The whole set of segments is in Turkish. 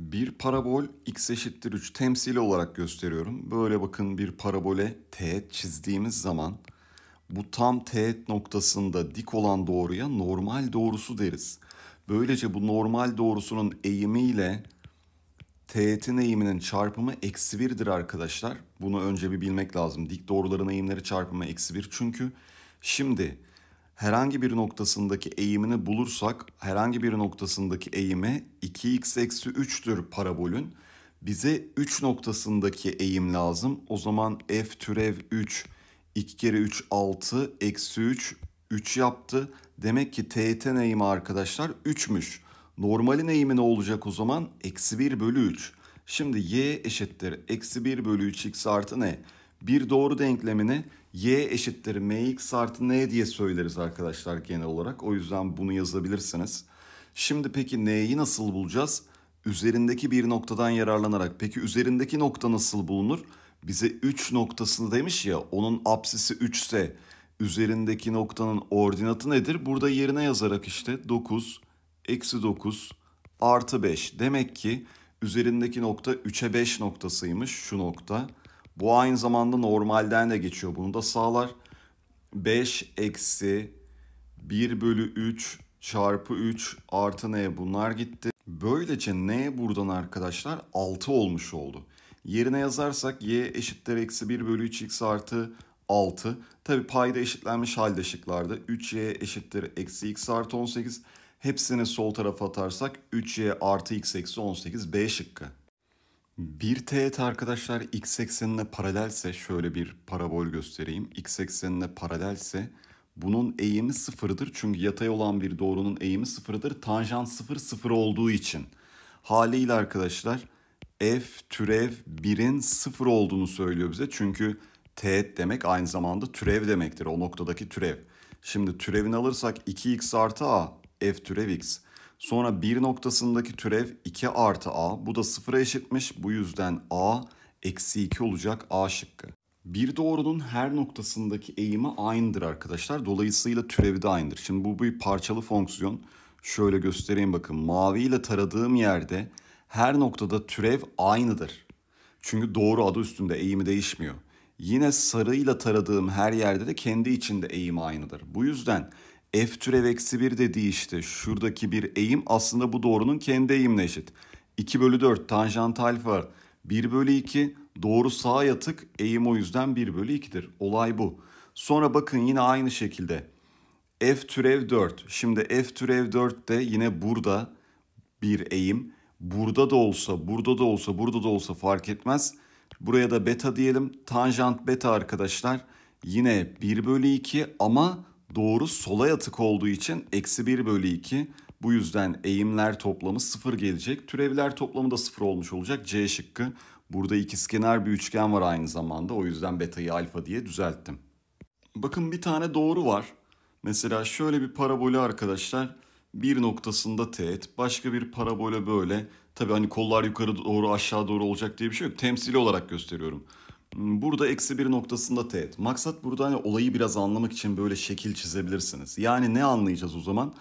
Bir parabol x eşittir 3 temsili olarak gösteriyorum. Böyle bakın bir parabole teğet çizdiğimiz zaman bu tam teğet noktasında dik olan doğruya normal doğrusu deriz. Böylece bu normal doğrusunun eğimiyle teğetin eğiminin çarpımı eksi 1'dir arkadaşlar. Bunu önce bir bilmek lazım. Dik doğruların eğimleri çarpımı eksi 1 çünkü. Şimdi herhangi bir noktasındaki eğimini bulursak herhangi bir noktasındaki eğimi 2x eksi 3'tür parabolün. Bize 3 noktasındaki eğim lazım. O zaman f türev 3 2 kere 3 6 eksi 3 3 yaptı. Demek ki teğetin eğimi arkadaşlar 3'müş. Normalin eğimi ne olacak o zaman? Eksi 1 bölü 3. Şimdi y eşittir. Eksi 1 bölü 3x artı ne? Bir doğru denklemini y eşittir mx artı n diye söyleriz arkadaşlar genel olarak. O yüzden bunu yazabilirsiniz. Şimdi peki n'yi nasıl bulacağız? Üzerindeki bir noktadan yararlanarak. Peki üzerindeki nokta nasıl bulunur? Bize 3 noktasını demiş ya onun apsisi 3 ise üzerindeki noktanın ordinatı nedir? Burada yerine yazarak işte 9, eksi 9, artı 5. Demek ki üzerindeki nokta 3'e 5 noktasıymış şu nokta. Bu aynı zamanda normalden de geçiyor. Bunu da sağlar. 5 eksi 1 bölü 3 çarpı 3 artı n bunlar gitti. Böylece n buradan arkadaşlar 6 olmuş oldu. Yerine yazarsak y eşittir eksi 1 bölü 3x artı 6. Tabi payda eşitlenmiş halde şıklarda 3y eşittir eksi x artı 18. Hepsini sol tarafa atarsak 3y artı x eksi 18 b şıkkı. Bir teğet arkadaşlar x eksenine paralelse şöyle bir parabol göstereyim. x eksenine paralelse bunun eğimi sıfırdır. Çünkü yatay olan bir doğrunun eğimi sıfırdır. Tanjant sıfır sıfır olduğu için. Haliyle arkadaşlar f türev 1'in sıfır olduğunu söylüyor bize. Çünkü teğet demek aynı zamanda türev demektir. O noktadaki türev. Şimdi türevini alırsak 2x artı a f türev x. Sonra bir noktasındaki türev 2 artı a. Bu da sıfıra eşitmiş. Bu yüzden a eksi 2 olacak a şıkkı. Bir doğrunun her noktasındaki eğimi aynıdır arkadaşlar. Dolayısıyla türevi de aynıdır. Şimdi bu bir parçalı fonksiyon. Şöyle göstereyim bakın. Mavi ile taradığım yerde her noktada türev aynıdır. Çünkü doğru adı üstünde eğimi değişmiyor. Yine sarıyla taradığım her yerde de kendi içinde eğim aynıdır. Bu yüzden f türev eksi 1 dediği işte şuradaki bir eğim aslında bu doğrunun kendi eğimine eşit. 2 bölü 4 tanjant alfa 1 bölü 2 doğru sağ yatık eğim o yüzden 1 bölü 2'dir. Olay bu. Sonra bakın yine aynı şekilde f türev 4. Şimdi f türev 4 de yine burada bir eğim. Burada da olsa, burada da olsa, burada da olsa fark etmez. Buraya da beta diyelim. Tanjant beta arkadaşlar yine 1 bölü 2 ama doğru sola yatık olduğu için eksi 1 bölü 2. Bu yüzden eğimler toplamı 0 gelecek. Türevler toplamı da 0 olmuş olacak. C şıkkı. Burada ikizkenar bir üçgen var aynı zamanda. O yüzden betayı alfa diye düzelttim. Bakın bir tane doğru var. Mesela şöyle bir parabolü arkadaşlar. Bir noktasında teğet, başka bir parabola böyle. Tabii hani kollar yukarı doğru aşağı doğru olacak diye bir şey yok. Temsili olarak gösteriyorum. Burada eksi bir noktasında teğet. Maksat burada hani olayı biraz anlamak için böyle şekil çizebilirsiniz. Yani ne anlayacağız o zaman?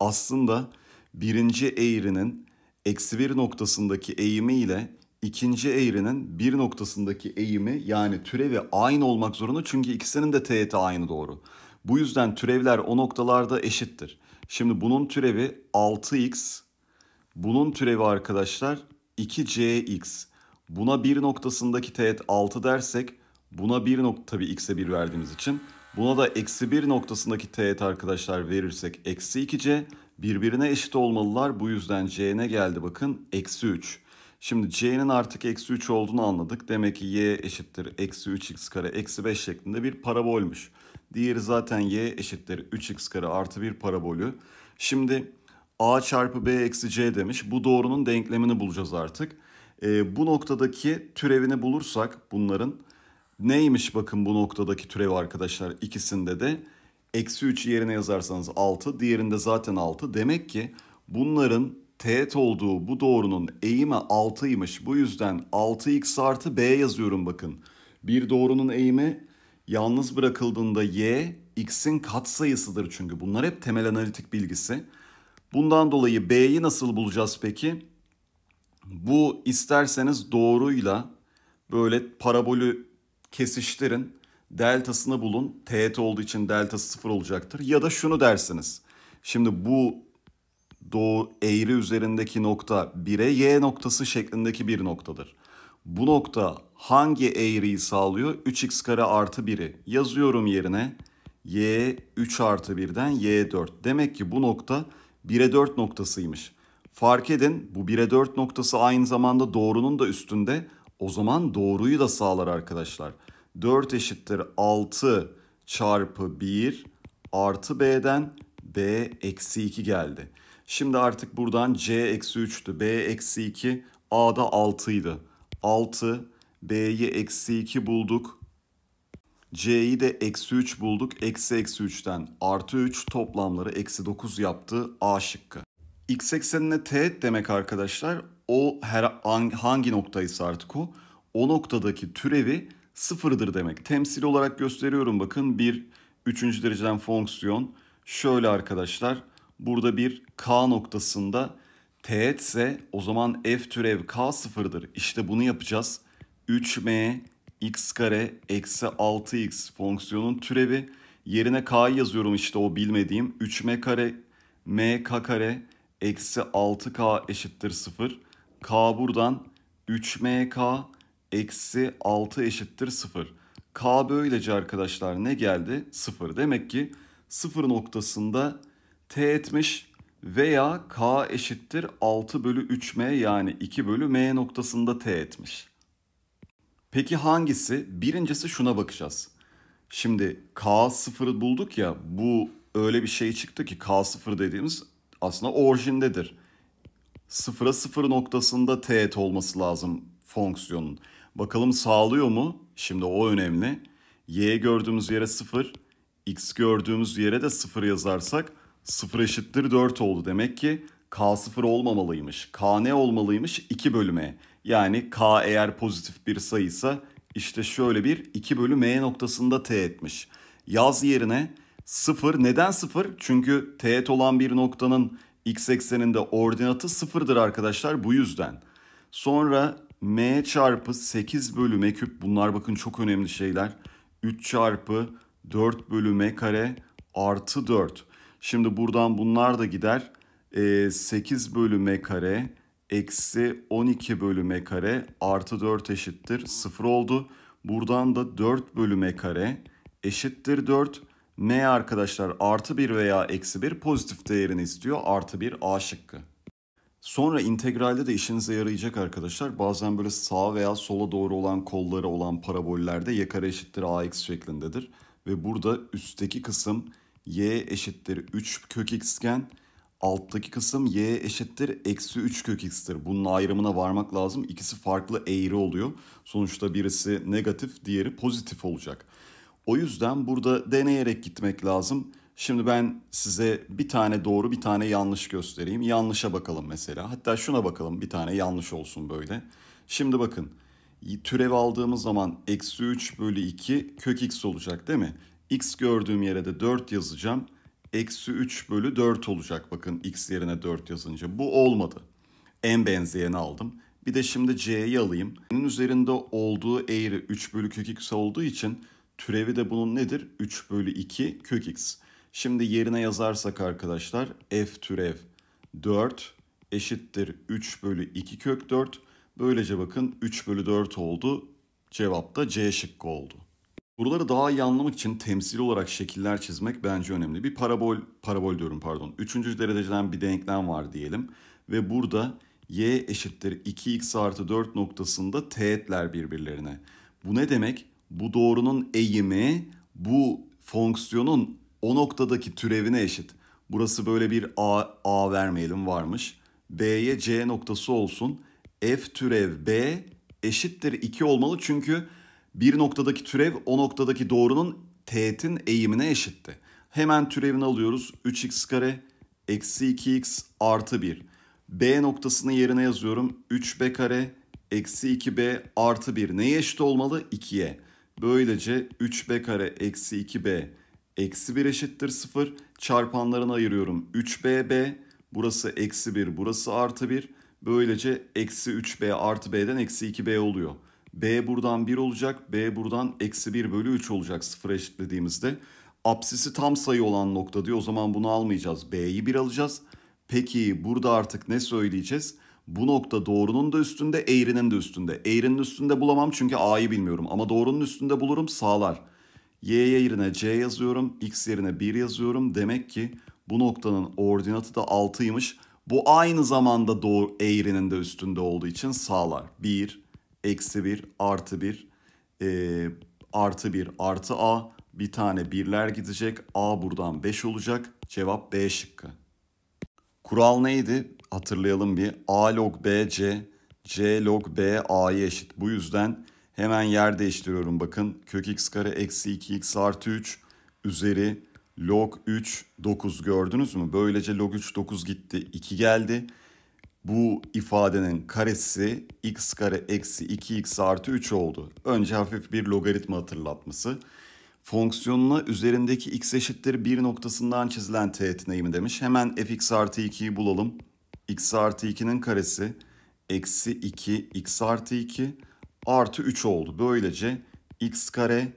Aslında birinci eğrinin eksi bir noktasındaki eğimi ile ikinci eğrinin bir noktasındaki eğimi yani türevi aynı olmak zorunda çünkü ikisinin de teğeti aynı doğru. Bu yüzden türevler o noktalarda eşittir. Şimdi bunun türevi 6x, bunun türevi arkadaşlar 2cx. Buna bir noktasındaki teğet 6 dersek buna bir nokta tabii x'e 1 verdiğimiz için buna da eksi 1 noktasındaki teğet arkadaşlar verirsek eksi 2c birbirine eşit olmalılar. Bu yüzden c ne geldi bakın eksi 3. Şimdi c'nin artık eksi 3 olduğunu anladık. Demek ki y eşittir eksi 3x kare eksi 5 şeklinde bir parabolmüş. Diğeri zaten y eşittir 3x kare artı 1 parabolü. Şimdi a çarpı b eksi c demiş. Bu doğrunun denklemini bulacağız artık. E, bu noktadaki türevini bulursak bunların neymiş bakın bu noktadaki türevi arkadaşlar ikisinde de eksi 3 yerine yazarsanız 6 diğerinde zaten 6 demek ki bunların teğet olduğu bu doğrunun eğimi 6'ymış bu yüzden 6x artı b yazıyorum bakın. Bir doğrunun eğimi yalnız bırakıldığında y x'in katsayısıdır çünkü bunlar hep temel analitik bilgisi. Bundan dolayı b'yi nasıl bulacağız peki? Bu isterseniz doğruyla böyle parabolü kesiştirin. Deltasını bulun. Teğet olduğu için deltası sıfır olacaktır. Ya da şunu dersiniz. Şimdi bu doğu eğri üzerindeki nokta 1'e y noktası şeklindeki bir noktadır. Bu nokta hangi eğriyi sağlıyor? 3x kare artı 1'i yazıyorum yerine. y 3 artı 1'den y 4. Demek ki bu nokta 1'e 4 noktasıymış. Fark edin bu 1'e 4 noktası aynı zamanda doğrunun da üstünde. O zaman doğruyu da sağlar arkadaşlar. 4 eşittir 6 çarpı 1 artı b'den b eksi 2 geldi. Şimdi artık buradan c eksi 3'tü. b eksi 2 a'da 6'ydı. 6 b'yi eksi 2 bulduk. c'yi de eksi 3 bulduk. Eksi eksi 3'ten artı 3 toplamları eksi 9 yaptı a şıkkı. X80'ine teğet demek arkadaşlar o her hangi noktaysa artık o o noktadaki türevi sıfırdır demek. Temsil olarak gösteriyorum bakın bir üçüncü dereceden fonksiyon şöyle arkadaşlar burada bir k noktasında teğetse o zaman f türev k sıfırdır. İşte bunu yapacağız. 3m x kare eksi 6x fonksiyonun türevi yerine k yazıyorum işte o bilmediğim 3m kare mk kare eksi 6k eşittir 0. K buradan 3mk eksi 6 eşittir 0. K böylece arkadaşlar ne geldi? 0. Demek ki 0 noktasında t etmiş veya k eşittir 6 bölü 3m yani 2 bölü m noktasında t etmiş. Peki hangisi? Birincisi şuna bakacağız. Şimdi k sıfırı bulduk ya bu öyle bir şey çıktı ki k sıfır dediğimiz aslında orijindedir. Sıfıra sıfır noktasında teğet olması lazım fonksiyonun. Bakalım sağlıyor mu? Şimdi o önemli. Y gördüğümüz yere sıfır, x gördüğümüz yere de sıfır yazarsak sıfır eşittir 4 oldu. Demek ki k sıfır olmamalıymış. k ne olmalıymış? 2 bölü m. E. Yani k eğer pozitif bir sayıysa işte şöyle bir 2 bölü m e noktasında t etmiş. Yaz yerine 0. Neden 0? Çünkü teğet olan bir noktanın x ekseninde ordinatı 0'dır arkadaşlar bu yüzden. Sonra m çarpı 8 bölü m küp bunlar bakın çok önemli şeyler. 3 çarpı 4 bölü m kare artı 4. Şimdi buradan bunlar da gider. E, 8 bölü m kare eksi 12 bölü m kare artı 4 eşittir 0 oldu. Buradan da 4 bölü m kare eşittir 4. N arkadaşlar artı 1 veya eksi 1 pozitif değerini istiyor. Artı 1 A şıkkı. Sonra integralde de işinize yarayacak arkadaşlar. Bazen böyle sağa veya sola doğru olan kolları olan parabollerde y kare eşittir ax şeklindedir. Ve burada üstteki kısım y eşittir 3 kök x iken alttaki kısım y eşittir eksi 3 kök x'tir. Bunun ayrımına varmak lazım. İkisi farklı eğri oluyor. Sonuçta birisi negatif diğeri pozitif olacak. O yüzden burada deneyerek gitmek lazım. Şimdi ben size bir tane doğru bir tane yanlış göstereyim. Yanlışa bakalım mesela. Hatta şuna bakalım bir tane yanlış olsun böyle. Şimdi bakın türev aldığımız zaman eksi 3 bölü 2 kök x olacak değil mi? x gördüğüm yere de 4 yazacağım. Eksi 3 bölü 4 olacak bakın x yerine 4 yazınca. Bu olmadı. En benzeyeni aldım. Bir de şimdi c'yi alayım. Bunun üzerinde olduğu eğri 3 bölü kök x olduğu için Türevi de bunun nedir? 3 bölü 2 kök x. Şimdi yerine yazarsak arkadaşlar f türev 4 eşittir 3 bölü 2 kök 4. Böylece bakın 3 bölü 4 oldu. Cevap da C şıkkı oldu. Buraları daha iyi anlamak için temsil olarak şekiller çizmek bence önemli. Bir parabol, parabol diyorum pardon. Üçüncü dereceden bir denklem var diyelim. Ve burada y eşittir 2x artı 4 noktasında teğetler birbirlerine. Bu ne demek? bu doğrunun eğimi bu fonksiyonun o noktadaki türevine eşit. Burası böyle bir a, a vermeyelim varmış. B'ye C noktası olsun. F türev B eşittir 2 olmalı çünkü bir noktadaki türev o noktadaki doğrunun teğetin eğimine eşitti. Hemen türevini alıyoruz. 3x kare eksi 2x artı 1. B noktasını yerine yazıyorum. 3b kare eksi 2b artı 1. Neye eşit olmalı? 2'ye. Böylece 3b kare eksi 2b eksi 1 eşittir 0. Çarpanlarını ayırıyorum. 3bb burası eksi 1 burası artı 1. Böylece eksi 3b artı b'den eksi 2b oluyor. b buradan 1 olacak b buradan eksi 1 bölü 3 olacak 0 eşitlediğimizde. Apsisi tam sayı olan nokta diyor o zaman bunu almayacağız. b'yi 1 alacağız. Peki burada artık ne söyleyeceğiz? Bu nokta doğrunun da üstünde, eğrinin de üstünde. Eğrinin üstünde bulamam çünkü a'yı bilmiyorum ama doğrunun üstünde bulurum sağlar. Y yerine c yazıyorum, x yerine 1 yazıyorum. Demek ki bu noktanın ordinatı da 6'ymış. Bu aynı zamanda doğru eğrinin de üstünde olduğu için sağlar. 1, eksi 1, artı 1, e, ee, artı 1, artı a. Bir tane birler gidecek. A buradan 5 olacak. Cevap B şıkkı. Kural neydi? Hatırlayalım bir. A log B C, C log B A'ya eşit. Bu yüzden hemen yer değiştiriyorum bakın. Kök x kare eksi 2x artı 3 üzeri log 3 9 gördünüz mü? Böylece log 3 9 gitti 2 geldi. Bu ifadenin karesi x kare eksi 2x artı 3 oldu. Önce hafif bir logaritma hatırlatması fonksiyonuna üzerindeki x eşittir 1 noktasından çizilen teğet neyimi demiş. Hemen fx artı 2'yi bulalım. x artı 2'nin karesi eksi 2 x artı 2 artı 3 oldu. Böylece x kare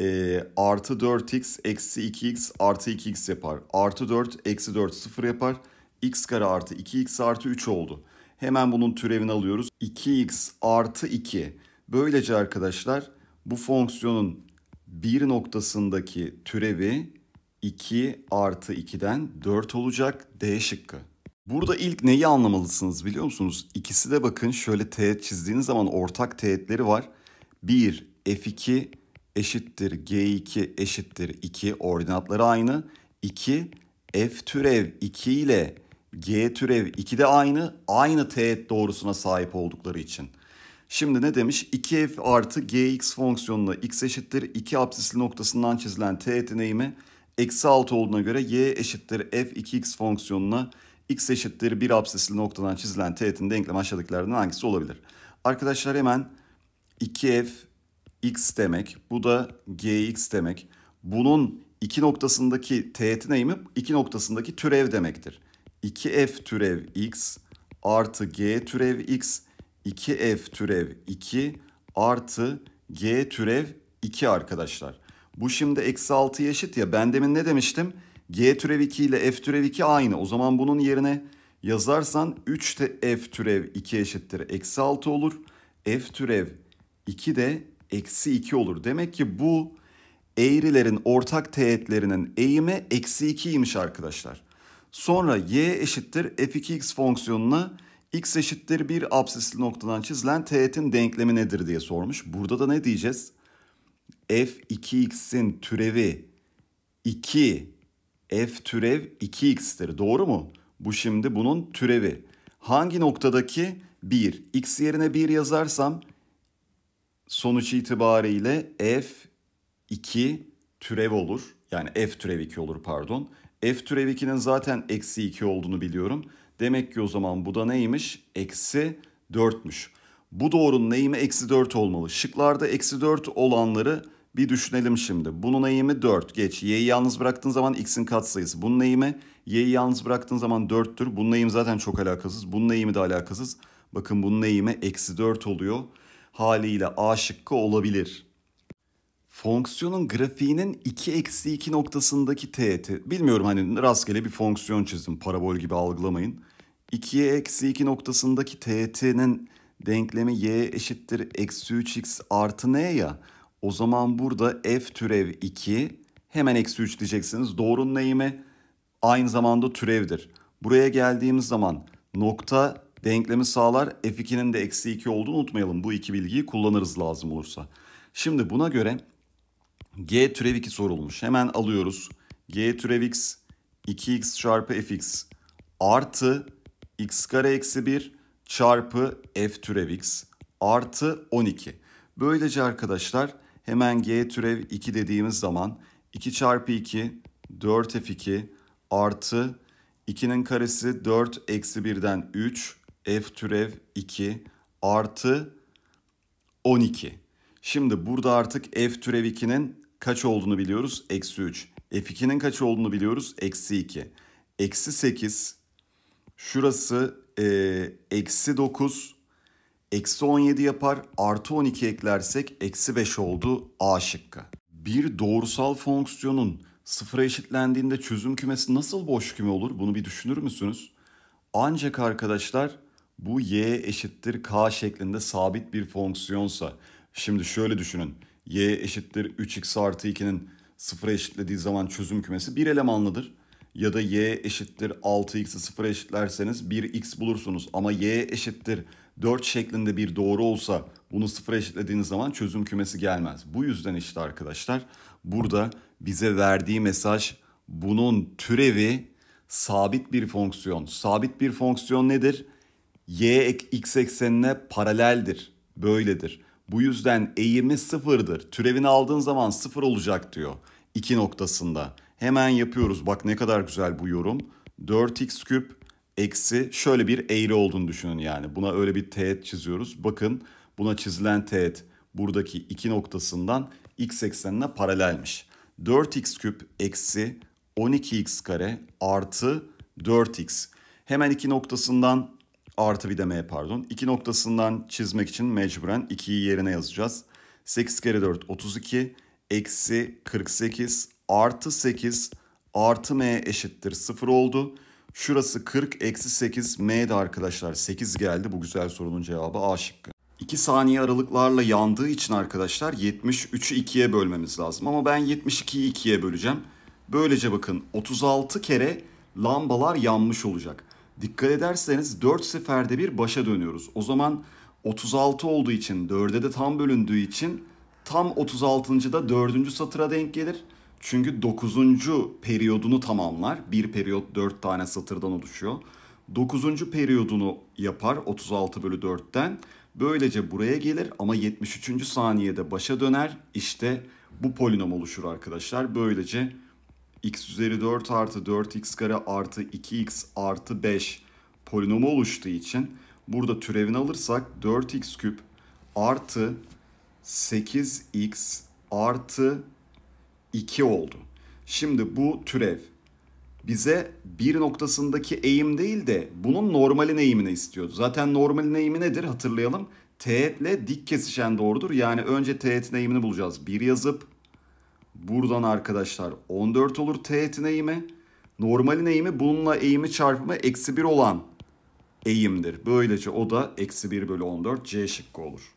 e, artı 4x eksi 2x artı 2x yapar. Artı 4 eksi 4 0 yapar. x kare artı 2x artı 3 oldu. Hemen bunun türevini alıyoruz. 2x artı 2. Böylece arkadaşlar bu fonksiyonun bir noktasındaki türevi 2 artı 2'den 4 olacak D şıkkı. Burada ilk neyi anlamalısınız biliyor musunuz? İkisi de bakın şöyle teğet çizdiğiniz zaman ortak teğetleri var. 1 F2 eşittir G2 eşittir 2 ordinatları aynı. 2 F türev 2 ile G türev 2 de aynı. Aynı teğet doğrusuna sahip oldukları için. Şimdi ne demiş? 2f artı gx fonksiyonuna x eşittir 2 absisli noktasından çizilen teğet eğimi eksi 6 olduğuna göre y eşittir f2x fonksiyonuna x eşittir 1 absisli noktadan çizilen teğetin denklem aşağıdakilerden hangisi olabilir? Arkadaşlar hemen 2f x demek. Bu da gx demek. Bunun iki noktasındaki teğetin eğimi iki noktasındaki türev demektir. 2f türev x artı g türev x 2f türev 2 artı g türev 2 arkadaşlar. Bu şimdi eksi 6 eşit ya ben demin ne demiştim? G türev 2 ile f türev 2 aynı. O zaman bunun yerine yazarsan 3 de f türev 2 eşittir eksi 6 olur. f türev 2 de eksi 2 olur. Demek ki bu eğrilerin ortak teğetlerinin eğimi eksi 2 2'ymiş arkadaşlar. Sonra y eşittir f2x fonksiyonuna x eşittir 1 absisli noktadan çizilen teğetin denklemi nedir diye sormuş. Burada da ne diyeceğiz? f 2x'in türevi 2 f türev 2x'tir. Doğru mu? Bu şimdi bunun türevi. Hangi noktadaki 1? x yerine 1 yazarsam sonuç itibariyle f 2 türev olur. Yani f türev 2 olur pardon. f türev 2'nin zaten eksi 2 olduğunu biliyorum. Demek ki o zaman bu da neymiş? Eksi 4'müş. Bu doğrunun eğimi eksi 4 olmalı. Şıklarda eksi 4 olanları bir düşünelim şimdi. Bunun eğimi 4. Geç. Y'yi yalnız bıraktığın zaman x'in katsayısı. Bunun eğimi y'yi yalnız bıraktığın zaman 4'tür. Bunun eğimi zaten çok alakasız. Bunun eğimi de alakasız. Bakın bunun eğimi eksi 4 oluyor. Haliyle A şıkkı olabilir fonksiyonun grafiğinin 2 eksi 2 noktasındaki teğeti. Bilmiyorum hani rastgele bir fonksiyon çizdim parabol gibi algılamayın. 2'ye eksi 2 noktasındaki teğetinin denklemi y eşittir eksi 3x artı n ya. O zaman burada f türev 2 hemen eksi 3 diyeceksiniz. Doğrunun eğimi aynı zamanda türevdir. Buraya geldiğimiz zaman nokta denklemi sağlar. F2'nin de eksi 2 olduğunu unutmayalım. Bu iki bilgiyi kullanırız lazım olursa. Şimdi buna göre G türev 2 sorulmuş. Hemen alıyoruz. G türev x 2x çarpı fx artı x kare eksi 1 çarpı f türev x artı 12. Böylece arkadaşlar hemen g türev 2 dediğimiz zaman 2 çarpı 2 4 f2 artı 2'nin karesi 4 eksi 1'den 3 f türev 2 artı 12. Şimdi burada artık f türev 2'nin kaç olduğunu biliyoruz? Eksi 3. F2'nin kaç olduğunu biliyoruz? Eksi 2. Eksi 8. Şurası e, eksi 9. Eksi 17 yapar. Artı 12 eklersek eksi 5 oldu A şıkkı. Bir doğrusal fonksiyonun sıfıra eşitlendiğinde çözüm kümesi nasıl boş küme olur? Bunu bir düşünür müsünüz? Ancak arkadaşlar bu y eşittir k şeklinde sabit bir fonksiyonsa. Şimdi şöyle düşünün y eşittir 3x artı 2'nin sıfıra eşitlediği zaman çözüm kümesi bir elemanlıdır. Ya da y eşittir 6x'i sıfıra eşitlerseniz 1x bulursunuz. Ama y eşittir 4 şeklinde bir doğru olsa bunu sıfıra eşitlediğiniz zaman çözüm kümesi gelmez. Bu yüzden işte arkadaşlar burada bize verdiği mesaj bunun türevi sabit bir fonksiyon. Sabit bir fonksiyon nedir? y x eksenine paraleldir. Böyledir. Bu yüzden eğimi sıfırdır. Türevini aldığın zaman sıfır olacak diyor. 2 noktasında. Hemen yapıyoruz. Bak ne kadar güzel bu yorum. 4x küp eksi şöyle bir eğri olduğunu düşünün yani. Buna öyle bir teğet çiziyoruz. Bakın buna çizilen teğet buradaki iki noktasından x eksenine paralelmiş. 4x küp eksi 12x kare artı 4x. Hemen iki noktasından artı bir demeye pardon. 2 noktasından çizmek için mecburen 2'yi yerine yazacağız. 8 kere 4 32 eksi 48 artı 8 artı m eşittir 0 oldu. Şurası 40 eksi 8 m'de arkadaşlar 8 geldi. Bu güzel sorunun cevabı A şıkkı. 2 saniye aralıklarla yandığı için arkadaşlar 73'ü 2'ye bölmemiz lazım. Ama ben 72'yi 2'ye böleceğim. Böylece bakın 36 kere lambalar yanmış olacak. Dikkat ederseniz 4 seferde bir başa dönüyoruz. O zaman 36 olduğu için 4'e de tam bölündüğü için tam 36. da 4. satıra denk gelir. Çünkü 9. periyodunu tamamlar. Bir periyot 4 tane satırdan oluşuyor. 9. periyodunu yapar 36 bölü 4'ten. Böylece buraya gelir ama 73. saniyede başa döner. İşte bu polinom oluşur arkadaşlar. Böylece x üzeri 4 artı 4x kare artı 2x artı 5 polinomu oluştuğu için burada türevini alırsak 4x küp artı 8x artı 2 oldu. Şimdi bu türev bize bir noktasındaki eğim değil de bunun normalin eğimini istiyordu. Zaten normalin eğimi nedir hatırlayalım. Teğetle dik kesişen doğrudur. Yani önce teğetin eğimini bulacağız. 1 yazıp Buradan arkadaşlar 14 olur teğetin eğimi. Normalin eğimi bununla eğimi çarpımı eksi 1 olan eğimdir. Böylece o da eksi 1 bölü 14 C şıkkı olur.